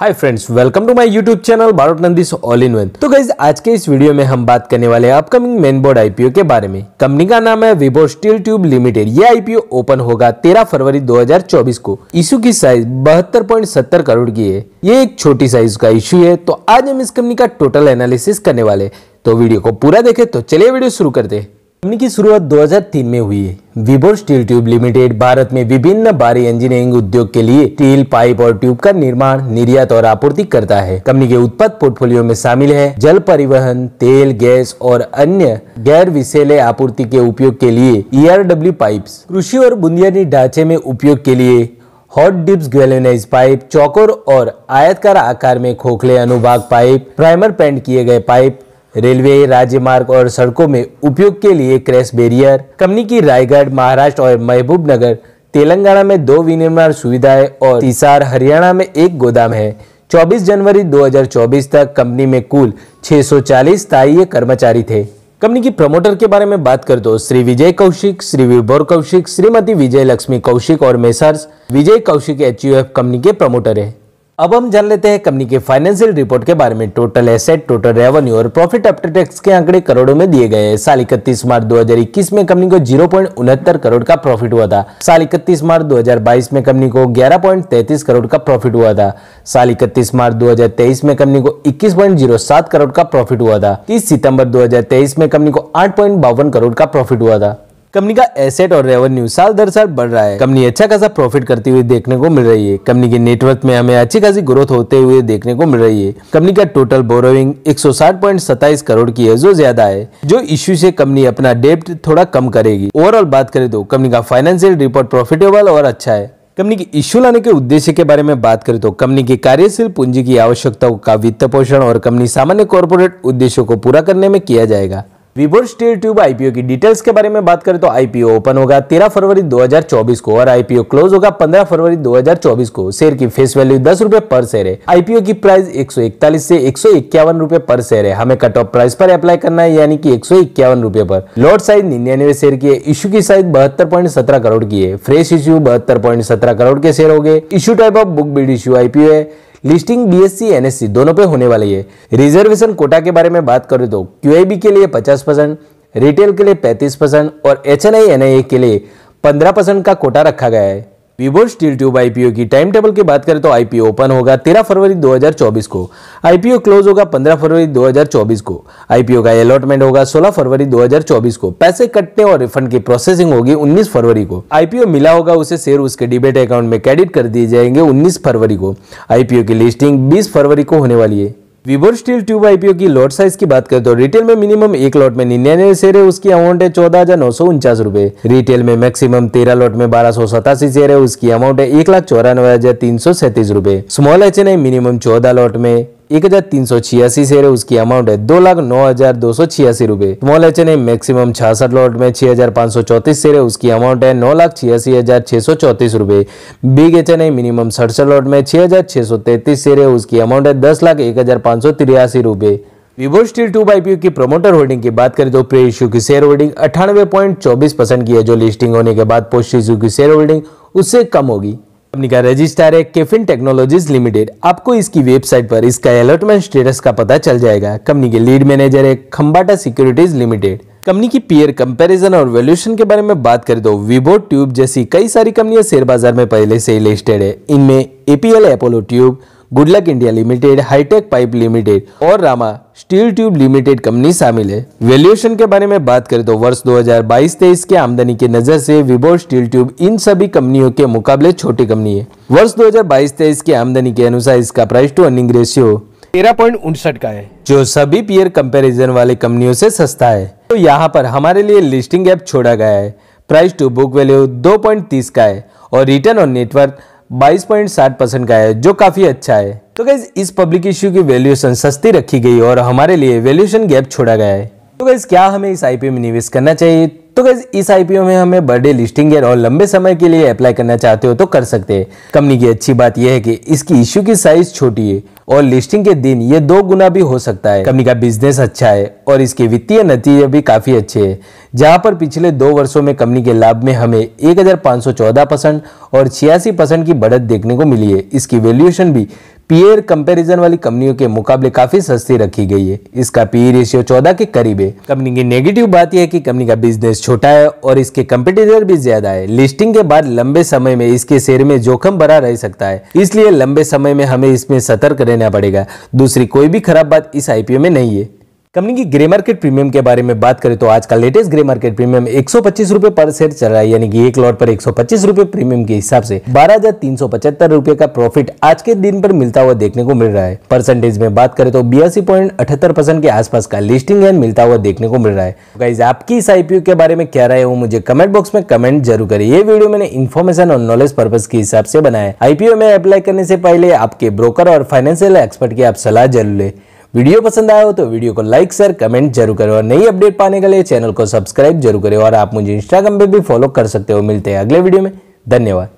hi friends welcome to my YouTube channel Bharat नंदिस all in one तो guys आज के इस वीडियो में हम बात करने वाले हैं अपकमिंग मेन बोर्ड आईपीओ के बारे में कंपनी का नाम है विभो स्टील ट्यूब लिमिटेड ये आईपीओ ओपन होगा 13 फरवरी 2024 को इशू की साइज बहत्तर करोड़ की है ये एक छोटी साइज का इशू है तो आज हम इस कंपनी का टोटल एनालिसिस करने वाले तो वीडियो को पूरा देखे तो चलिए वीडियो शुरू कर दे कंपनी की शुरुआत 2003 में हुई है विभोर स्टील ट्यूब लिमिटेड भारत में विभिन्न भारी इंजीनियरिंग उद्योग के लिए स्टील पाइप और ट्यूब का निर्माण निर्यात और आपूर्ति करता है कंपनी के उत्पाद पोर्टफोलियो में शामिल है जल परिवहन तेल गैस और अन्य गैर विशेले आपूर्ति के उपयोग के लिए डब्ल्यू e पाइप कृषि और बुनियादी ढांचे में उपयोग के लिए हॉट डिप्स ग्वेलेनाइज पाइप चौकोर और आयतकार आकार में खोखले अनुभाग पाइप प्राइमर पेंट किए गए पाइप रेलवे मार्ग और सड़कों में उपयोग के लिए क्रैश बैरियर कंपनी की रायगढ़ महाराष्ट्र और महबूब नगर तेलंगाना में दो विनिर्माण सुविधाएं और तीसार हरियाणा में एक गोदाम है 24 जनवरी 2024 तक कंपनी में कुल 640 स्थायी कर्मचारी थे कंपनी की प्रमोटर के बारे में बात कर दो तो श्री विजय कौशिक श्री विभोर कौशिक श्रीमती विजय लक्ष्मी कौशिक और Messrs Vijay Kaushik H company के प्रमोटर है अब हम जान लेते हैं कंपनी के फाइनेंशियल रिपोर्ट के बारे में टोटल एसेट टोटल रेवेन्यू और प्रॉफिट आफ्टर टैक्स के आंकड़े करोड़ों में दिए गए हैं साल इकतीस मार्च 2021 में कंपनी को जीरो करोड़ का प्रॉफिट हुआ था साल इकतीस मार्च 2022 में कंपनी को ग्यारह करोड़ का प्रॉफिट हुआ था साल इकतीस मार्च दो में कंपनी को इक्कीस करोड़ का प्रॉफिट हुआ था तीस सितम्बर दो में कंपनी को आठ करोड़ का प्रॉफिट हुआ था कंपनी का एसेट और रेवेन्यू साल दर साल बढ़ रहा है कंपनी अच्छा खासा प्रॉफिट करती हुई देखने को मिल रही है कंपनी के नेटवर्क में हमें अच्छी खासी ग्रोथ होते हुए देखने को मिल रही है कंपनी का टोटल बोरोइंग एक करोड़ की है जो ज्यादा है जो इश्यू से कंपनी अपना डेप्ट थोड़ा कम करेगी ओवरऑल बात करें तो कंपनी का फाइनेंशियल रिपोर्ट प्रॉफिटेबल और अच्छा है कंपनी की इश्यू लाने के उद्देश्य के बारे में बात करें तो कंपनी की कार्यशील पूंजी की आवश्यकताओं का वित्त पोषण और कंपनी सामान्य कॉर्पोरेट उद्देश्यों को पूरा करने में किया जाएगा विभोर स्टील ट्यूब आईपीओ की डिटेल्स के बारे में बात करें तो आईपीओ ओपन होगा 13 फरवरी 2024 को और आईपीओ क्लोज होगा 15 फरवरी 2024 को शेयर की फेस वैल्यू दस रूपए पर शेयर है आईपीओ की प्राइस 141 से एक सौ पर शेयर है हमें कट ऑफ प्राइस पर अप्लाई करना है यानी कि एक सौ रूपए पर लॉट साइज निन्यानवे शेयर की है इशू की साइज बहत्तर करोड़ की है फ्रेश इश्यू बहत्तर करोड़ के शेयर हो गए issue type of book build issue IPO है लिस्टिंग बीएससी एनएससी दोनों पे होने वाली है रिजर्वेशन कोटा के बारे में बात करें तो क्यूआईबी के लिए 50 परसेंट रिटेल के लिए 35 परसेंट और एच एन के लिए 15 परसेंट का कोटा रखा गया है वीवो स्टील ट्यूब आईपीओ की टाइम टेबल की बात करें तो आईपीओ ओपन होगा 13 फरवरी 2024 को आईपीओ क्लोज होगा 15 फरवरी 2024 को आईपीओ का अलॉटमेंट होगा 16 फरवरी 2024 को पैसे कटने और रिफंड की प्रोसेसिंग होगी 19 फरवरी को आईपीओ मिला होगा उसे शेयर उसके डिबेट अकाउंट में क्रेडिट कर दिए जाएंगे उन्नीस फरवरी को आईपीओ की लिस्टिंग बीस फरवरी को होने वाली है विबोर स्टील ट्यूब आईपीओ की लॉट साइज की बात करें तो रिटेल में मिनिमम एक लॉट में निन्यानवे शेयर है उसकी अमाउंट है चौदह हजार नौ सौ उनचास रूपए रिटेल में मैक्सिमम तेरह लॉट में बारह सौ सतासी शेयर है उसकी अमाउंट है एक लाख चौरानवे हजार तीन सौ सैंतीस रूपए small H N I minimum चौदह लॉट में एक हजार तीन सौ छियासी शेयर है उसकी अमाउंट है दो लाख नौ हजार दो सौ छियासी रूपए स्मॉल एच एन मैक्सिमम छियासठ लॉट में छह हजार पांच सौ चौतीस शेयर है उसकी अमाउंट है नौ लाख छियासी हजार छह सौ चौतीस रूपए बिग एच एन मिनिमम सड़सठ लॉट में छह हजार छह सौ तैतीस शेयर है उसकी अमाउंट है दस लाख एक हजार पांच सौ तिरासी रूपए विवो स्टील टू आईपीओ की प्रमोटर होल्डिंग की बात करें तो प्रे इश्यू की शेयर होल्डिंग अठानवे पॉइंट चौबीस परसेंट की है जो लिस्टिंग होने के बाद पोस्ट इश्यू की शेयर होल्डिंग उससे कम होगी कंपनी का रजिस्टर है केफिन टेक्नोलॉजीज लिमिटेड आपको इसकी वेबसाइट पर इसका अलॉटमेंट स्टेटस का पता चल जाएगा कंपनी के लीड मैनेजर है खम्बाटा सिक्योरिटीज लिमिटेड कंपनी की पीयर कंपैरिजन और वैल्यूशन के बारे में बात करें तो विवो ट्यूब जैसी कई सारी कंपनियां शेयर बाजार में पहले से ही लिस्टेड है इनमें APL Apollo tube Goodluck India limited Hitech pipe limited और Rama steel tube limited company शामिल है वैल्यूएशन के बारे में बात करें तो वर्ष 2022-23 के आमदनी की नजर से विभो स्टील ट्यूब इन सभी कंपनियों के मुकाबले छोटी कंपनी है वर्ष 2022-23 की आमदनी के अनुसार इसका प्राइस टू अर्निंग रेशियो तेरह पॉइंट उनसठ का है जो सभी पियर कंपेरिजन वाले कंपनियों से सस्ता है तो यहाँ पर हमारे लिए लिस्टिंग एप छोड़ा गया है प्राइस टू बुक वैल्यू दो का है और रिटर्न और नेटवर्क 22.7 परसेंट का है जो काफी अच्छा है तो गाइज इस पब्लिक इश्यू की वैल्यूएशन सस्ती रखी गई और हमारे लिए वैल्यूएशन गैप छोड़ा गया है तो गाइज क्या हमें इस आईपीओ में निवेश करना चाहिए तो गैस इस आईपीओ में हमें बर्थडे लिस्टिंग है और लंबे समय के लिए अप्लाई करना चाहते हो तो कर सकते हैं कंपनी की अच्छी बात यह है कि इसकी इश्यू की साइज छोटी है और लिस्टिंग के दिन ये दो गुना भी हो सकता है कंपनी का बिजनेस अच्छा है और इसके वित्तीय नतीजे भी काफी अच्छे हैं जहां पर पिछले दो वर्षों में कंपनी के लाभ में हमें एक परसेंट और छियासी परसेंट की बढ़त देखने को मिली है इसकी वैल्यूएशन भी पीएर कंपैरिजन वाली कंपनियों के मुकाबले काफी सस्ती रखी गई है इसका पी रेशियो 14 के करीब है कंपनी की नेगेटिव बात यह है कि कंपनी का बिजनेस छोटा है और इसके कंपटीटर भी ज्यादा है लिस्टिंग के बाद लंबे समय में इसके शेयर में जोखिम भरा रह सकता है इसलिए लंबे समय में हमें इसमें सतर्क रहना पड़ेगा दूसरी कोई भी खराब बात इस आईपीओ में नहीं है कंपनी की ग्रे मार्केट प्रीमियम के बारे में बात करें तो आज का लेटेस्ट ग्रे मार्केट प्रीमियम एक सौ पर शेयर चल रहा है यानी कि एक लॉट पर एक सौ प्रीमियम के हिसाब से बारह हजार तीन सौ पचहत्तर रूपए का प्रॉफिट आज के दिन पर मिलता हुआ देखने को मिल रहा है परसेंटेज में बात करें तो बयासी पॉइंट अठहत्तर परसेंट के आसपास का लिस्टिंग है मिलता हुआ देखने को मिल रहा है गाइज तो आपकी इस आईपीओ के बारे में क्या राय वो मुझे कमेंट बॉक्स में कमेंट जरूर करें ये वीडियो मैंने इन्फॉर्मेशन और नॉलेज पर्पज के हिसाब से बनाया आईपीओ में अप्लाई करने से पहले आपके ब्रोकर और फाइनेंशियल एक्सपर्ट की आप सलाह जरूर ले वीडियो पसंद आया हो तो वीडियो को लाइक शेयर कमेंट जरूर करें और नई अपडेट पाने के लिए चैनल को सब्सक्राइब जरूर करें और आप मुझे इंस्टाग्राम पर भी फॉलो कर सकते हो मिलते हैं अगले वीडियो में धन्यवाद